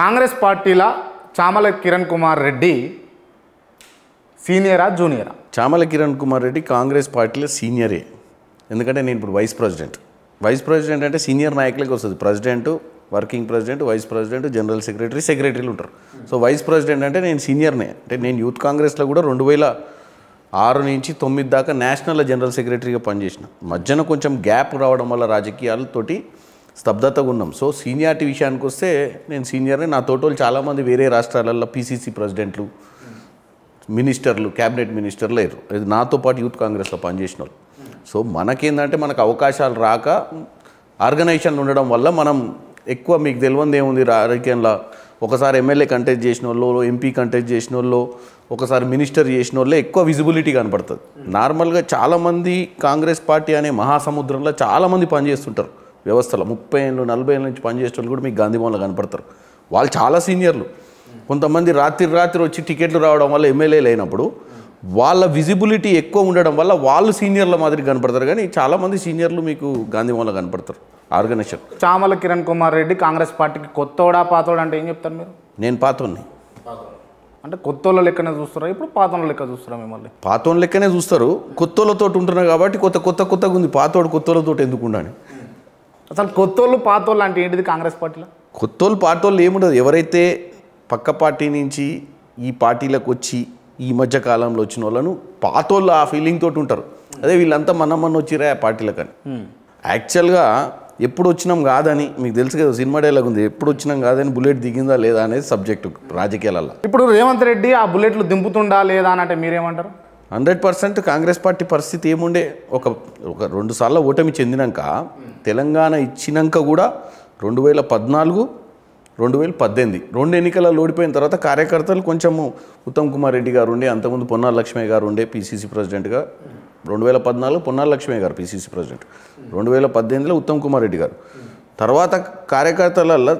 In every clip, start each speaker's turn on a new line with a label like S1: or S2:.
S1: కాంగ్రెస్ పార్టీల చామల కిరణ్ కుమార్ రెడ్డి సీనియరా
S2: జూనియరా చామల కిరణ్ కుమార్ రెడ్డి కాంగ్రెస్ పార్టీలో సీనియరే ఎందుకంటే నేను ఇప్పుడు వైస్ ప్రెసిడెంట్ వైస్ ప్రెసిడెంట్ అంటే సీనియర్ నాయకులకి వస్తుంది president working president vice president general secretary సెక్రటరీలు ఉంటారు సో వైస్ ప్రెసిడెంట్ అంటే నేను సీనియర్నే అంటే నేను యూత్ కాంగ్రెస్లో కూడా రెండు వేల ఆరు నుంచి తొమ్మిది దాకా నేషనల్ జనరల్ సెక్రటరీగా పనిచేసిన మధ్యన కొంచెం గ్యాప్ రావడం వల్ల రాజకీయాలతోటి స్తబ్దత ఉన్నాం సో సీనియారిటీ విషయానికి వస్తే నేను సీనియర్ని నా తోటోళ్ళు చాలామంది వేరే రాష్ట్రాలలో పీసీసీ ప్రెసిడెంట్లు మినిస్టర్లు క్యాబినెట్ మినిస్టర్లు లేరు అది నాతో పాటు యూత్ కాంగ్రెస్లో పనిచేసిన వాళ్ళు సో మనకేందంటే మనకు అవకాశాలు రాక ఆర్గనైజేషన్లు ఉండడం వల్ల మనం ఎక్కువ మీకు తెలియంది ఏముంది రాజకీయంలో ఒకసారి ఎమ్మెల్యే కంటెస్ట్ చేసిన వాళ్ళు ఎంపీ కంటెస్ట్ చేసిన వాళ్ళు ఒకసారి మినిస్టర్ చేసిన వాళ్ళే ఎక్కువ విజిబిలిటీ కనపడుతుంది నార్మల్గా చాలామంది కాంగ్రెస్ పార్టీ అనే మహాసముద్రంలో చాలామంది పనిచేస్తుంటారు వ్యవస్థలో ముప్పై ఏళ్ళు నలభై ఏళ్ళ నుంచి పనిచేసే వాళ్ళు కూడా మీకు గాంధీభవన్లో కనపడతారు వాళ్ళు చాలా సీనియర్లు కొంతమంది రాత్రి రాత్రి వచ్చి టికెట్లు రావడం వల్ల ఎమ్మెల్యేలు అయినప్పుడు వాళ్ళ విజిబిలిటీ ఎక్కువ ఉండడం వల్ల వాళ్ళు సీనియర్ల మాదిరి కనపడతారు కానీ చాలామంది సీనియర్లు మీకు గాంధీభవన్లో కనపడతారు ఆర్గనైజేషన్
S1: చామల కిరణ్ కుమార్ రెడ్డి కాంగ్రెస్ పార్టీకి కొత్తోడా పాతోడా అంటే ఏం చెప్తారు మీరు నేను పాతోని అంటే కొత్తోళ్ళ లెక్కనే చూస్తారా ఇప్పుడు పాతోళ్ళ లెక్క చూస్తారా
S2: మిమ్మల్ని పాతోళ్ళ లెక్కనే చూస్తారు కొత్తోళ్ళతో ఉంటున్నారు కాబట్టి కొత్త కొత్త కొత్తగా ఉంది పాతోడు కొత్తోళ్ళతో ఎందుకు ఉండాలి
S1: అసలు కొత్తోళ్ళు పాతోళ్ళు అంటే ఏంటిది కాంగ్రెస్ పార్టీలో
S2: కొత్తోళ్ళు పాతోళ్ళు ఏముండదు ఎవరైతే పక్క పార్టీ నుంచి ఈ పార్టీలకు వచ్చి ఈ మధ్య కాలంలో వచ్చిన వాళ్ళను పాతోళ్ళు ఆ ఫీలింగ్ తోటి ఉంటారు అదే వీళ్ళంతా మన మన వచ్చిరా ఆ పార్టీలకని యాక్చువల్గా ఎప్పుడు వచ్చినాం కాదని మీకు తెలుసు కదా సినిమా డైలాగ్ ఉంది ఎప్పుడు వచ్చినాం కాదని బుల్లెట్ దిగిందా లేదా అనేది సబ్జెక్టు రాజకీయాలలో
S1: ఇప్పుడు రేవంత్ రెడ్డి ఆ బుల్లెట్లు దింపుతుండా లేదా అని అంటే మీరేమంటారు
S2: హండ్రెడ్ పర్సెంట్ కాంగ్రెస్ పార్టీ పరిస్థితి ఏముండే ఒక ఒక రెండు సార్లు ఓటమి చెందినాక తెలంగాణ ఇచ్చినాక కూడా రెండు వేల పద్నాలుగు రెండు వేల పద్దెనిమిది రెండు ఎన్నికల ఓడిపోయిన తర్వాత కార్యకర్తలు కొంచెము ఉత్తమ్ కుమార్ రెడ్డి గారు ఉండే అంతకుముందు పొన్నాల లక్ష్మయ్య గారు ఉండే పీసీసీ ప్రెసిడెంట్గా రెండు వేల పద్నాలుగు పొన్నాల లక్ష్మయ్య గారు పీసీసీ ప్రెసిడెంట్ రెండు వేల పద్దెనిమిదిలో ఉత్తమ్ కుమార్ రెడ్డి గారు తర్వాత కార్యకర్తలలో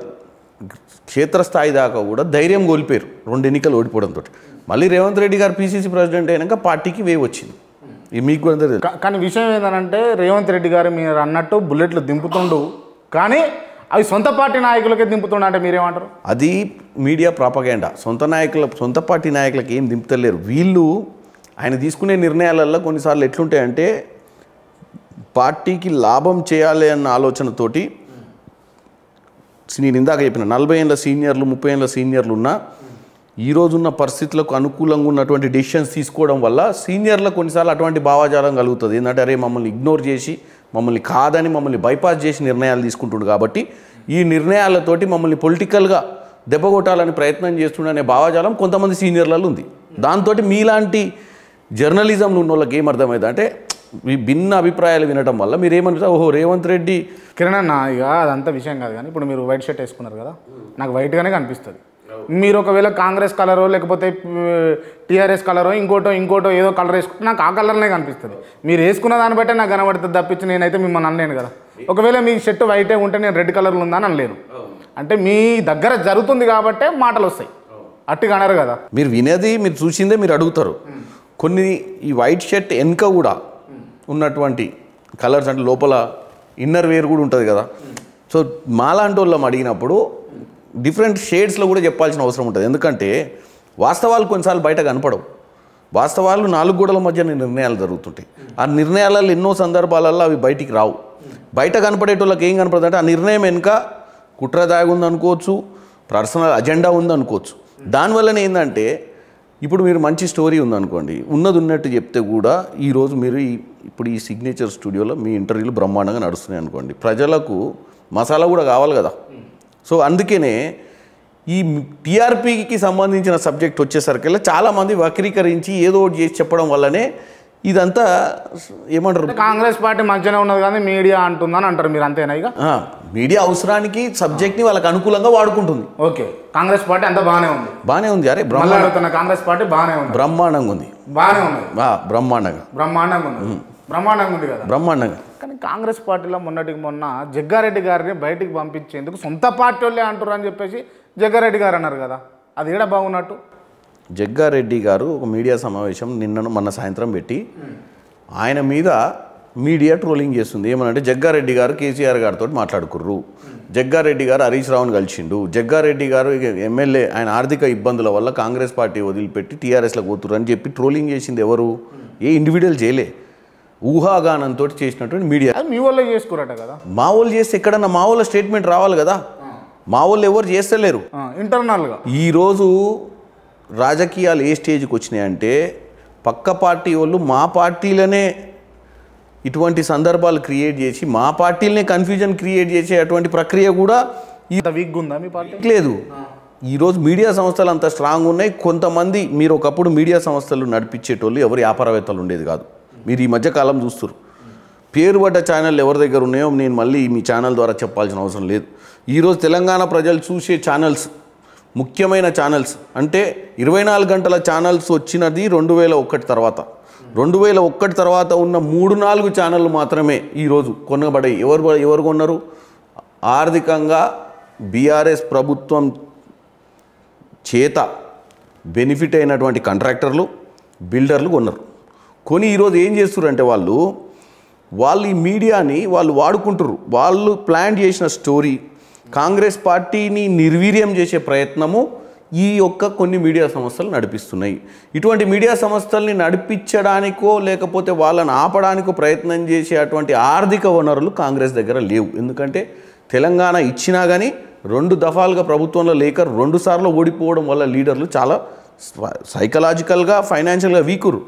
S2: క్షేత్రస్థాయి దాకా కూడా ధైర్యం కోల్పోయారు రెండు ఎన్నికలు ఓడిపోవడంతో మళ్ళీ రేవంత్ రెడ్డి గారు పీసీసీ ప్రెసిడెంట్ అయినాక పార్టీకి వే వచ్చింది మీకు కూడా తెలియదు కానీ విషయం
S1: ఏంటంటే రేవంత్ రెడ్డి గారు మీరు అన్నట్టు బుల్లెట్లు దింపుతుండు కానీ అవి సొంత పార్టీ నాయకులకే దింపుతుండ అంటే మీరేమంటారు అది
S2: మీడియా ప్రాపగేండా సొంత నాయకుల సొంత పార్టీ నాయకులకి ఏం దింపుతలేరు వీళ్ళు ఆయన తీసుకునే నిర్ణయాలలో కొన్నిసార్లు ఎట్లుంటాయంటే పార్టీకి లాభం చేయాలి అన్న ఆలోచనతోటి నేను ఇందాక చెప్పిన నలభై ఏళ్ళ సీనియర్లు ముప్పై ఏళ్ళ సీనియర్లు ఉన్నా ఈరోజున్న పరిస్థితులకు అనుకూలంగా ఉన్నటువంటి డెసిషన్స్ తీసుకోవడం వల్ల సీనియర్లకు కొన్నిసార్లు అటువంటి భావాజాలం కలుగుతుంది ఏంటంటే అరే మమ్మల్ని ఇగ్నోర్ చేసి మమ్మల్ని కాదని మమ్మల్ని బైపాస్ చేసి నిర్ణయాలు తీసుకుంటుండు కాబట్టి ఈ నిర్ణయాలతోటి మమ్మల్ని పొలిటికల్గా దెబ్బగొట్టాలని ప్రయత్నం చేస్తుండనే భావాజాలం కొంతమంది సీనియర్లలో ఉంది దాంతో మీలాంటి జర్నలిజంలో ఉన్న వాళ్ళకి ఏమర్థమైందంటే మీ భిన్న అభిప్రాయాలు వినటం వల్ల మీరు ఏమనుకుంటారు ఓహో
S1: రేవంత్ రెడ్డి కిరణ్ అన్న ఇక అదంతా విషయం కాదు కానీ ఇప్పుడు మీరు వైట్ షర్ట్ వేసుకున్నారు కదా నాకు వైట్గానే కనిపిస్తుంది మీరు ఒకవేళ కాంగ్రెస్ కలరో లేకపోతే టీఆర్ఎస్ కలరో ఇంకోటో ఇంకోటో ఏదో కలర్ వేసుకుంటే నాకు ఆ కలర్నే కనిపిస్తుంది మీరు వేసుకున్న దాన్ని బట్టే నాకు కనబడుతుంది తప్పించి నేనైతే మిమ్మల్ని అనలేను కదా ఒకవేళ మీ షర్ట్ వైటే ఉంటే నేను రెడ్ కలర్లో ఉందని అనలేను అంటే మీ దగ్గర జరుగుతుంది కాబట్టే మాటలు వస్తాయి
S2: అట్టు కనరు కదా మీరు వినేది మీరు చూసిందే మీరు అడుగుతారు కొన్ని ఈ వైట్ షర్ట్ వెనుక కూడా ఉన్నటువంటి కలర్స్ అంటే లోపల ఇన్నర్ వేర్ కూడా ఉంటుంది కదా సో మాలాంటి వాళ్ళం అడిగినప్పుడు డిఫరెంట్ షేడ్స్లో కూడా చెప్పాల్సిన అవసరం ఉంటుంది ఎందుకంటే వాస్తవాలు కొన్నిసార్లు బయట కనపడవు వాస్తవాలు నాలుగు గోడల మధ్య నిర్ణయాలు జరుగుతుంటాయి ఆ నిర్ణయాలలో ఎన్నో సందర్భాలలో అవి బయటికి రావు బయట కనపడేటోళ్ళకి ఏం కనపడుతుంది అంటే ఆ నిర్ణయం వెనుక కుట్రదాగి ఉందనుకోవచ్చు పర్సనల్ అజెండా ఉందనుకోవచ్చు దానివల్లనే ఏంటంటే ఇప్పుడు మీరు మంచి స్టోరీ ఉందనుకోండి ఉన్నది ఉన్నట్టు చెప్తే కూడా ఈరోజు మీరు ఇప్పుడు ఈ సిగ్నేచర్ స్టూడియోలో మీ ఇంటర్వ్యూలు బ్రహ్మాండంగా నడుస్తున్నాయి అనుకోండి ప్రజలకు మసాలా కూడా కావాలి కదా సో అందుకనే ఈ టీఆర్పీకి సంబంధించిన సబ్జెక్ట్ వచ్చేసరికల్లా చాలామంది వక్రీకరించి ఏదో ఒకటి చేసి చెప్పడం వల్లనే ఇదంతా ఏమంటారు కాంగ్రెస్ పార్టీ మధ్యనే ఉన్నది కానీ మీడియా
S1: అంటుందని అంటారు మీరు అంతేనా ఇక మీడియా అవసరానికి సబ్జెక్ట్ని వాళ్ళకి అనుకూలంగా వాడుకుంటుంది ఓకే కాంగ్రెస్ పార్టీ అంతా బాగానే ఉంది బాగానే ఉంది అరే బ్రహ్మాండ కాంగ్రెస్ పార్టీ బాగానే ఉంది బ్రహ్మాండంగా ఉంది బాగానే
S2: ఉంది బ్రహ్మాండంగా బ్రహ్మాండంగా ఉంది
S1: బ్రహ్మాండంగా ఉంది కదా బ్రహ్మాండంగా కానీ కాంగ్రెస్ పార్టీలో మొన్నటికి మొన్న జగ్గారెడ్డి గారిని బయటికి పంపించేందుకు సొంత పార్టీ వాళ్ళే అంటారు అని చెప్పేసి జగ్గారెడ్డి గారు అన్నారు కదా అది ఇక్కడ బాగున్నట్టు
S2: జగ్గారెడ్డి గారు ఒక మీడియా సమావేశం నిన్నను మొన్న సాయంత్రం పెట్టి ఆయన మీద మీడియా ట్రోలింగ్ చేస్తుంది ఏమనంటే జగ్గారెడ్డి గారు కేసీఆర్ గారితో మాట్లాడుకుర్రు జగ్గారెడ్డి గారు హరీష్ రావును కలిసిండు జగ్గారెడ్డి గారు ఎమ్మెల్యే ఆయన ఆర్థిక ఇబ్బందుల వల్ల కాంగ్రెస్ పార్టీ వదిలిపెట్టి టీఆర్ఎస్లో పోతురు అని చెప్పి ట్రోలింగ్ చేసింది ఎవరు ఏ ఇండివిజువల్ చేయలే ఊహాగానంతో చేసినటువంటి మీడియా
S1: మీ వాళ్ళు చేసుకోరట కదా
S2: మా వాళ్ళు చేస్తే ఎక్కడన్నా మా వాళ్ళ స్టేట్మెంట్ రావాలి కదా మా వాళ్ళు ఎవరు చేస్తలేరు ఇంటర్నల్గా ఈరోజు రాజకీయాలు ఏ స్టేజ్కి వచ్చినాయంటే పక్క పార్టీ వాళ్ళు మా పార్టీలనే ఇటువంటి సందర్భాలు క్రియేట్ చేసి మా పార్టీలనే కన్ఫ్యూజన్ క్రియేట్ చేసే అటువంటి ప్రక్రియ కూడా వీక్గా ఉందా మీ పార్టీ లేదు ఈరోజు మీడియా సంస్థలు అంత స్ట్రాంగ్ ఉన్నాయి కొంతమంది మీరు ఒకప్పుడు మీడియా సంస్థలు నడిపించేటోళ్ళు ఎవరు వ్యాపారవేత్తలు ఉండేది కాదు మీరు ఈ మధ్యకాలం చూస్తారు పేరు పడ్డ ఛానల్ ఎవరి దగ్గర ఉన్నాయో నేను మళ్ళీ మీ ఛానల్ ద్వారా చెప్పాల్సిన అవసరం లేదు ఈరోజు తెలంగాణ ప్రజలు చూసే ఛానల్స్ ముఖ్యమైన ఛానల్స్ అంటే ఇరవై నాలుగు గంటల ఛానల్స్ వచ్చినది రెండు వేల ఒకటి తర్వాత రెండు వేల ఒకటి తర్వాత ఉన్న మూడు నాలుగు ఛానళ్ళు మాత్రమే ఈరోజు కొనబడాయి ఎవరు ఎవరు కొన్నారు ఆర్థికంగా బీఆర్ఎస్ ప్రభుత్వం చేత బెనిఫిట్ అయినటువంటి కాంట్రాక్టర్లు బిల్డర్లు కొన్నారు కొని ఈరోజు ఏం చేస్తున్నారంటే వాళ్ళు వాళ్ళు ఈ మీడియాని వాళ్ళు వాడుకుంటారు వాళ్ళు ప్లాన్ చేసిన స్టోరీ కాంగ్రెస్ పార్టీని నిర్వీర్యం చేసే ప్రయత్నము ఈ యొక్క కొన్ని మీడియా సంస్థలు నడిపిస్తున్నాయి ఇటువంటి మీడియా సంస్థల్ని నడిపించడానికో లేకపోతే వాళ్ళని ఆపడానికో ప్రయత్నం చేసే అటువంటి ఆర్థిక వనరులు కాంగ్రెస్ దగ్గర లేవు ఎందుకంటే తెలంగాణ ఇచ్చినా కానీ రెండు దఫాలుగా ప్రభుత్వంలో లేక రెండుసార్లు ఓడిపోవడం వల్ల లీడర్లు చాలా సైకలాజికల్గా ఫైనాన్షియల్గా వీకురు